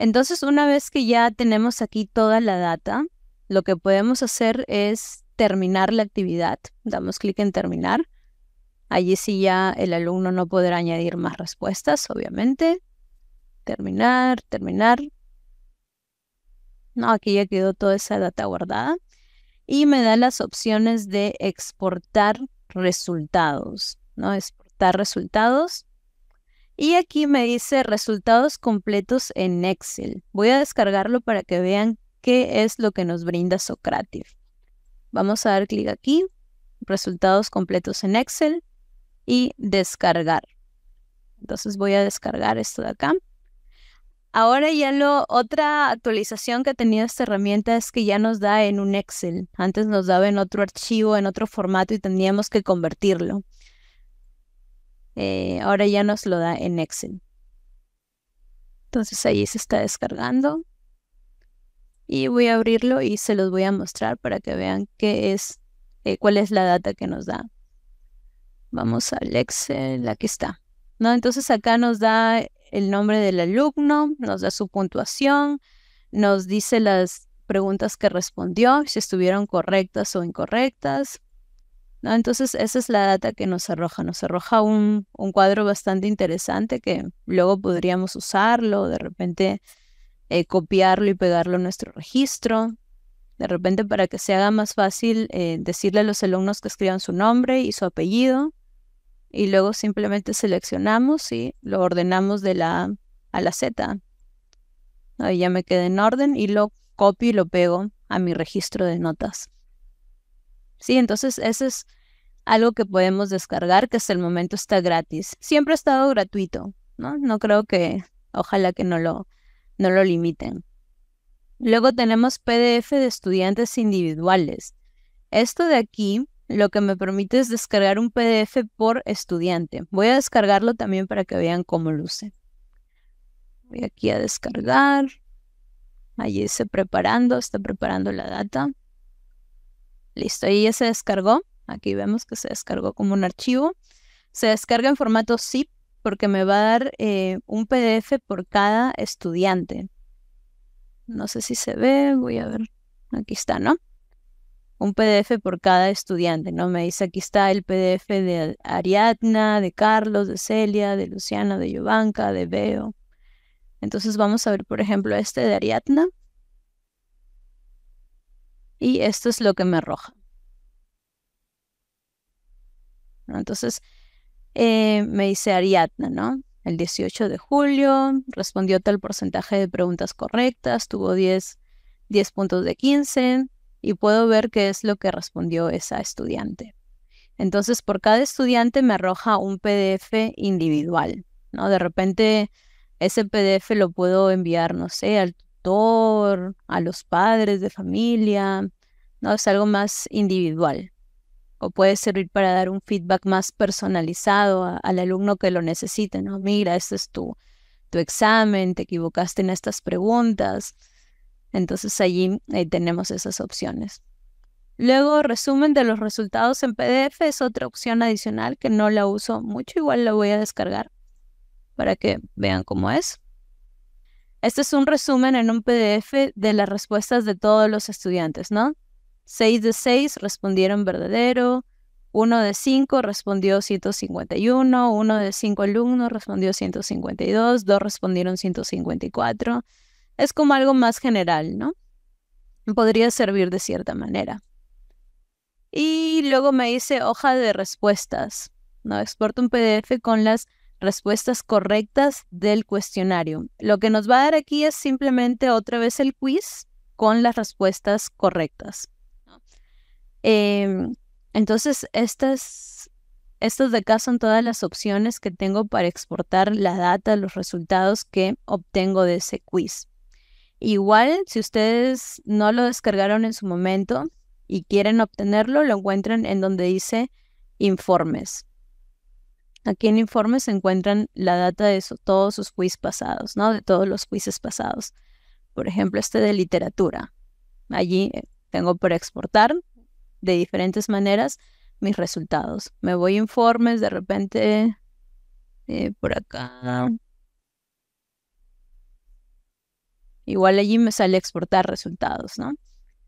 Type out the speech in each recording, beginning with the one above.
Entonces, una vez que ya tenemos aquí toda la data, lo que podemos hacer es terminar la actividad. Damos clic en terminar. Allí sí ya el alumno no podrá añadir más respuestas, obviamente. Terminar, terminar. aquí ya quedó toda esa data guardada. Y me da las opciones de exportar resultados, ¿no? Exportar resultados. Y aquí me dice resultados completos en Excel. Voy a descargarlo para que vean qué es lo que nos brinda Socrative. Vamos a dar clic aquí, resultados completos en Excel y descargar. Entonces voy a descargar esto de acá. Ahora ya lo, otra actualización que ha tenido esta herramienta es que ya nos da en un Excel. Antes nos daba en otro archivo, en otro formato y teníamos que convertirlo. Eh, ahora ya nos lo da en Excel. Entonces ahí se está descargando. Y voy a abrirlo y se los voy a mostrar para que vean qué es, eh, cuál es la data que nos da. Vamos al Excel, aquí está. ¿No? Entonces acá nos da el nombre del alumno, nos da su puntuación, nos dice las preguntas que respondió, si estuvieron correctas o incorrectas, entonces, esa es la data que nos arroja. Nos arroja un, cuadro bastante interesante que luego podríamos usarlo, de repente eh, copiarlo y pegarlo en nuestro registro. De repente, para que se haga más fácil eh, decirle a los alumnos que escriban su nombre y su apellido. Y luego simplemente seleccionamos y lo ordenamos de la A a la Z. Ahí ya me queda en orden y lo copio y lo pego a mi registro de notas. Sí, entonces eso es algo que podemos descargar que hasta el momento está gratis. Siempre ha estado gratuito, ¿no? No creo que, ojalá que no lo, no lo limiten. Luego tenemos PDF de estudiantes individuales. Esto de aquí lo que me permite es descargar un PDF por estudiante. Voy a descargarlo también para que vean cómo luce. Voy aquí a descargar. Allí se preparando, está preparando la data. Listo, ahí ya se descargó. Aquí vemos que se descargó como un archivo. Se descarga en formato zip porque me va a dar eh, un PDF por cada estudiante. No sé si se ve, voy a ver. Aquí está, ¿no? Un PDF por cada estudiante, ¿no? Me dice, aquí está el PDF de Ariadna, de Carlos, de Celia, de Luciana, de Yovanka, de Beo. Entonces vamos a ver, por ejemplo, este de Ariadna y esto es lo que me arroja. Entonces, eh, me dice Ariadna, ¿no? El 18 de julio respondió tal porcentaje de preguntas correctas, tuvo 10, 10 puntos de 15 y puedo ver qué es lo que respondió esa estudiante. Entonces, por cada estudiante me arroja un PDF individual, ¿no? De repente, ese PDF lo puedo enviar, no sé, al a los padres de familia, ¿no? Es algo más individual o puede servir para dar un feedback más personalizado al alumno que lo necesite, ¿no? Mira, este es tu, tu examen, te equivocaste en estas preguntas. Entonces allí eh, tenemos esas opciones. Luego, resumen de los resultados en PDF es otra opción adicional que no la uso mucho, igual la voy a descargar para que vean cómo es. Este es un resumen en un PDF de las respuestas de todos los estudiantes, ¿no? 6 de 6 respondieron verdadero, 1 de 5 respondió 151, 1 de 5 alumnos respondió 152, 2 respondieron 154. Es como algo más general, ¿no? Podría servir de cierta manera. Y luego me hice hoja de respuestas, ¿no? Exporto un PDF con las respuestas correctas del cuestionario. Lo que nos va a dar aquí es simplemente otra vez el quiz con las respuestas correctas. Em, entonces, estas, estos de acá son todas las opciones que tengo para exportar la data, los resultados que obtengo de ese quiz. Igual, si ustedes no lo descargaron en su momento y quieren obtenerlo, lo encuentran en donde dice informes. Aquí en informes se encuentran la data de todos sus quiz pasados, ¿no? De todos los quizzes pasados. Por ejemplo, este de literatura. Allí eh, tengo por exportar de diferentes maneras mis resultados. Me voy a informes, de repente eh, por acá. Igual allí me sale exportar resultados, ¿no?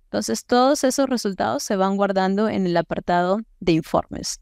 Entonces todos esos resultados se van guardando en el apartado de informes.